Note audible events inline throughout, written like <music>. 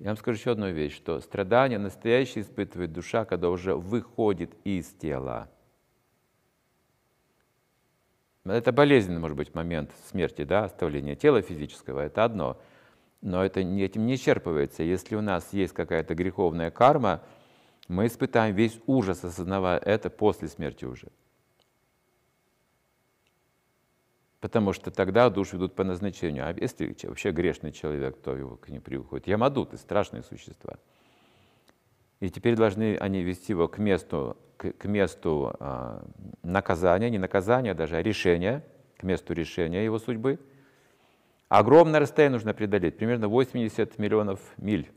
Я вам скажу еще одну вещь, что страдания настоящие испытывает душа, когда уже выходит из тела. Это болезненный, может быть, момент смерти, да, оставления тела физического, это одно. Но это этим не исчерпывается. Если у нас есть какая-то греховная карма, мы испытаем весь ужас, осознавая это после смерти уже. потому что тогда душу ведут по назначению. А если вообще грешный человек, то его к ним приходит. Ямадуты, страшные существа. И теперь должны они вести его к месту, к, к месту а, наказания, не наказания а даже, а решения, к месту решения его судьбы. Огромное расстояние нужно преодолеть, примерно 80 миллионов миль.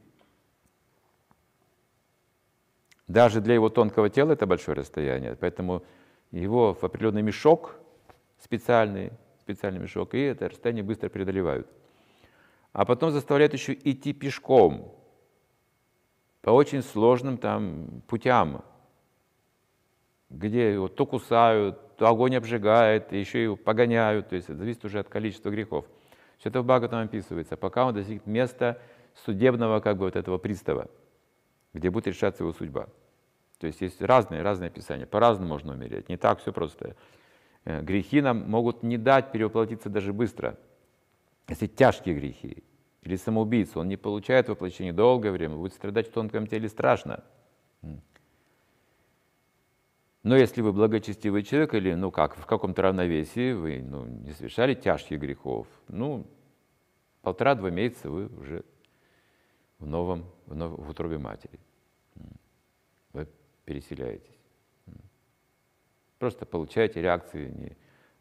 Даже для его тонкого тела это большое расстояние, поэтому его в определенный мешок специальный специальный мешок, и это расстояние быстро преодолевают. А потом заставляют еще идти пешком по очень сложным там путям, где его то кусают, то огонь обжигает, и еще его погоняют, то есть это зависит уже от количества грехов. Все это в Бхагаватам описывается, пока он достигнет места судебного как бы вот этого пристава, где будет решаться его судьба. То есть есть разные, разные описания, по-разному можно умереть, не так все просто. Э, грехи нам могут не дать перевоплотиться даже быстро. Если тяжкие грехи или самоубийца, он не получает воплощение долгое время, будет страдать в тонком теле страшно. Но если вы благочестивый человек или, ну как, в каком-то равновесии, вы ну, не совершали тяжких грехов, ну, полтора-два месяца вы уже в новом, в, нов, в утробе матери. Вы переселяетесь. Просто получаете реакции не,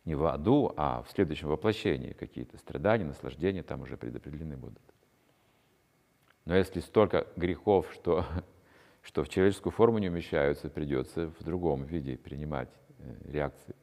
не в аду, а в следующем воплощении какие-то страдания, наслаждения там уже предопределены будут. Но если столько грехов, что, <laughs> что в человеческую форму не умещаются, придется в другом виде принимать э, реакции.